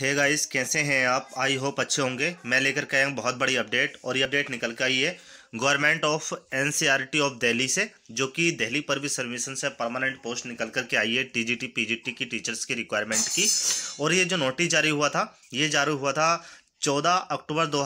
हे hey guys कैसे हैं आप आई होप अच्छे होंगे मैं लेकर के आया हूँ बहुत बड़ी अपडेट और ये अपडेट निकल कर आई है government of NCERT of Delhi से जो कि दिल्ली पर भी सर्विसन से परमानेंट पोस्ट निकल कर के आई है टीजीटी पीजीटी की टीचर्स की रिक्वायरमेंट की और ये जो नोटिस जारी हुआ था ये जारी हुआ था चौदह अक्टूबर दो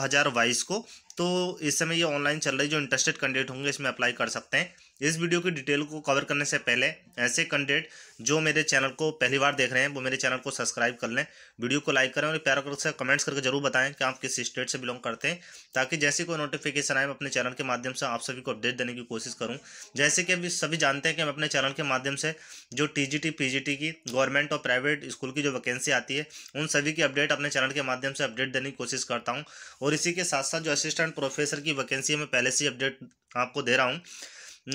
को तो इस समय ये ऑनलाइन चल रही जो इंटरेस्टेड कैंडिडेट होंगे इसमें अप्लाई कर सकते हैं इस वीडियो की डिटेल को कवर करने से पहले ऐसे कंटेंट जो मेरे चैनल को पहली बार देख रहे हैं वो मेरे चैनल को सब्सक्राइब कर लें वीडियो को लाइक करें और प्यार कर से कमेंट्स करके जरूर बताएं कि आप किस स्टेट से बिलोंग करते हैं ताकि जैसे कोई नोटिफिकेशन आए मैं अपने चैनल के माध्यम से आप सभी को अपडेट देने की कोशिश करूँ जैसे कि अभी सभी जानते हैं कि मैं अपने चैनल के माध्यम से जो टी जी की गवर्नमेंट और प्राइवेट स्कूल की जो वैकेंसी आती है उन सभी की अपडेट अपने चैनल के माध्यम से अपडेट देने की कोशिश करता हूँ और इसी के साथ साथ जो असिस्टेंट प्रोफेसर की वैकेंसी है मैं पहले से अपडेट आपको दे रहा हूँ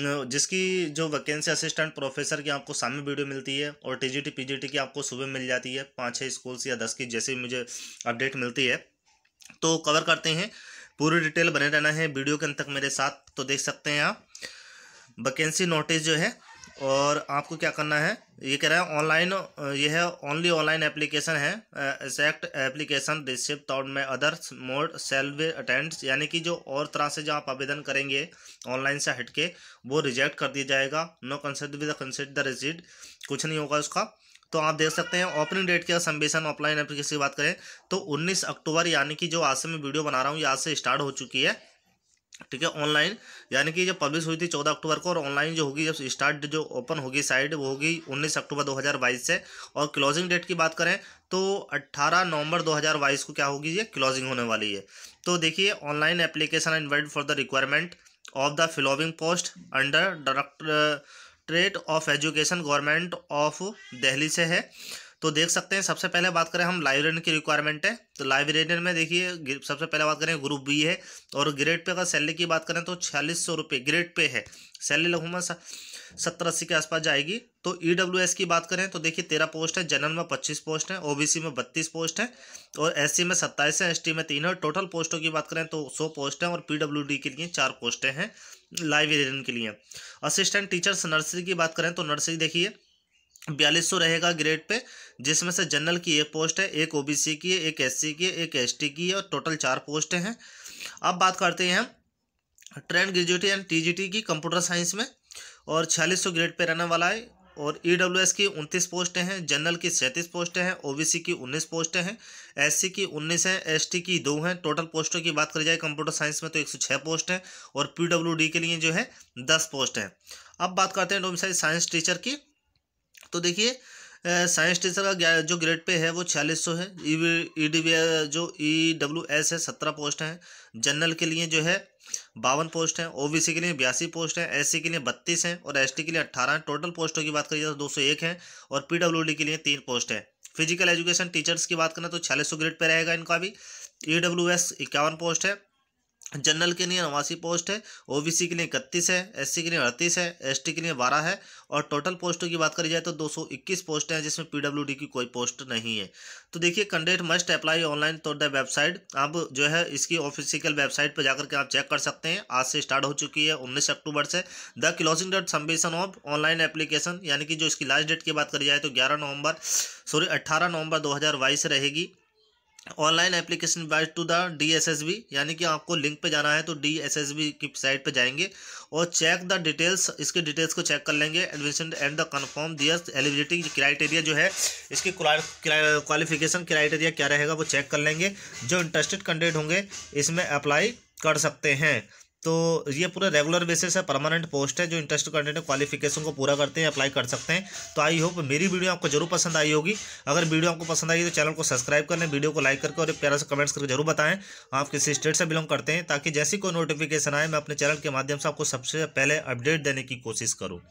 जिसकी जो वैकेंसी असिस्टेंट प्रोफेसर की आपको सामने वीडियो मिलती है और टी जी की आपको सुबह मिल जाती है पाँच छः स्कूल्स या दस की जैसे मुझे अपडेट मिलती है तो कवर करते हैं पूरी डिटेल बने रहना है वीडियो के अंत तक मेरे साथ तो देख सकते हैं आप वैकेंसी नोटिस जो है और आपको क्या करना है ये कह रहा है ऑनलाइन ये है ओनली ऑनलाइन एप्लीकेशन है एक्सैक्ट एप्लीकेशन रिसिप्ट और में अदर्स मोड सेल्फ अटेंड्स यानी कि जो और तरह से जो आप आवेदन करेंगे ऑनलाइन से हट के वो रिजेक्ट कर दिया जाएगा no consent with considered the reject कुछ नहीं होगा उसका तो आप देख सकते हैं ओपनिंग डेट के सबमिशन ऑफलाइन एप्लीकेशन की बात करें तो 19 अक्टूबर यानी कि जो आज से मैं वीडियो बना रहा हूँ ये आज से स्टार्ट हो चुकी है ठीक है ऑनलाइन यानी कि जब पब्लिश हुई थी चौदह अक्टूबर को और ऑनलाइन जो होगी जब स्टार्ट जो ओपन होगी साइट वो होगी उन्नीस अक्टूबर 2022 से और क्लोजिंग डेट की बात करें तो 18 नवंबर 2022 को क्या होगी ये क्लोजिंग होने वाली है तो देखिए online application invite for the requirement of the following post under directorate of education government of Delhi से है तो देख सकते हैं सबसे पहले बात करें हम लाइब्रेरियन की रिक्वायरमेंट है तो लाइब्रेरियन में देखिए सबसे पहले बात करें ग्रुप बी है और ग्रेड पे अगर सैलरी की बात करें तो छियालीस सौ रुपये ग्रेड पे है सैलरी लगभग सत्तर अस्सी के आसपास जाएगी तो ई e की बात करें तो देखिए तेरह पोस्ट है जनरल में पच्चीस पोस्ट है ओबीसी में बत्तीस पोस्ट है और एससी में सत्ताईस है एसटी में तीन है और टोटल पोस्टों की बात करें तो सौ पोस्ट हैं और पीडब्ल्यूडी के लिए चार पोस्टें हैं लाइब्रेरियन के लिए असिस्टेंट टीचर्स नर्सरी की बात करें तो नर्सरी देखिए बयालीस सौ रहेगा ग्रेड पे जिसमें से जनरल की एक पोस्ट है एक ओबीसी की है एक एससी की है एक एसटी की है और टोटल चार पोस्ट हैं अब बात करते हैं हम ट्रेंड ग्रेजुएटी एंड टीजीटी की कंप्यूटर साइंस में और छियालीस सौ ग्रेड पे रहने वाला है और ई की उनतीस पोस्टें हैं जनरल की सैंतीस पोस्टें हैं ओबीसी की उन्नीस पोस्टें हैं एससी की उन्नीस हैं एसटी की दो हैं टोटल पोस्टों की बात करी जाए कंप्यूटर साइंस में तो एक सौ छः पोस्ट हैं और पीडब्ल्यूडी के लिए जो है दस पोस्ट हैं अब बात करते हैं डोमिसाइल साइंस टीचर की तो देखिए साइंस टीचर का जो ग्रेड पे है वो छियालीस सौ है ई e डी e जो ई डब्ल्यू एस है सत्रह पोस्ट हैं जनरल के लिए जो है बावन पोस्ट हैं ओबीसी के लिए बयासी पोस्ट हैं एससी के लिए बत्तीस हैं और एसटी के लिए अट्ठारह हैं टोटल पोस्टों की बात करिए तो दो सौ एक हैं और पीडब्ल्यूडी के लिए तीन पोस्ट हैं फिजिकल एजुकेशन टीचर्स की बात करें तो छियालीस सौ ग्रेड पर रहेगा इनका भी ई डब्ल्यू एस इक्यावन पोस्ट है जनरल के लिए नवासी पोस्ट है ओबीसी के लिए इकतीस है एससी के लिए अड़तीस है एसटी के लिए बारह है और टोटल पोस्टों की बात करी जाए तो 221 पोस्ट हैं जिसमें पीडब्ल्यूडी की कोई पोस्ट नहीं है तो देखिए कैंडिडेट मस्ट अप्लाई ऑनलाइन तो द वेबसाइट आप जो है इसकी ऑफिसिकल वेबसाइट पर जाकर के आप चेक कर सकते हैं आज से स्टार्ट हो चुकी है उन्नीस अक्टूबर से the closing date submission of online application यानी कि जो इसकी लास्ट डेट की बात करी जाए तो ग्यारह नवंबर सॉरी अट्ठारह नवंबर दो रहेगी online application buys to the D S S B यानी कि आपको लिंक पे जाना है तो डी एस एस बी की साइट पे जाएंगे और चेक द डिटेल्स इसके डिटेल्स को चेक कर लेंगे admission and the confirm their eligibility criteria जो है इसकी क्वालिफिकेशन क्राइटेरिया क्या रहेगा वो चेक कर लेंगे जो इंटरेस्टेड कैंडिडेट होंगे इसमें अप्लाई कर सकते हैं तो ये पूरा रेगुलर बेसिस है परमानेंट पोस्ट है जो इंटरेस्ट कैंडिडेट क्वालिफिकेशन को पूरा करते हैं अप्लाई कर सकते हैं तो आई होप मेरी वीडियो आपको जरूर पसंद आई होगी अगर वीडियो आपको पसंद आई तो चैनल को सब्सक्राइब कर लें वीडियो को लाइक करके और एक प्यारा से कमेंट्स करके जरूर बताएं आप किसी स्टेट से बिलोंग करते हैं ताकि जैसी कोई नोटिफिकेशन आए मैं अपने चैनल के माध्यम से आपको सबसे पहले अपडेट देने की कोशिश करूँ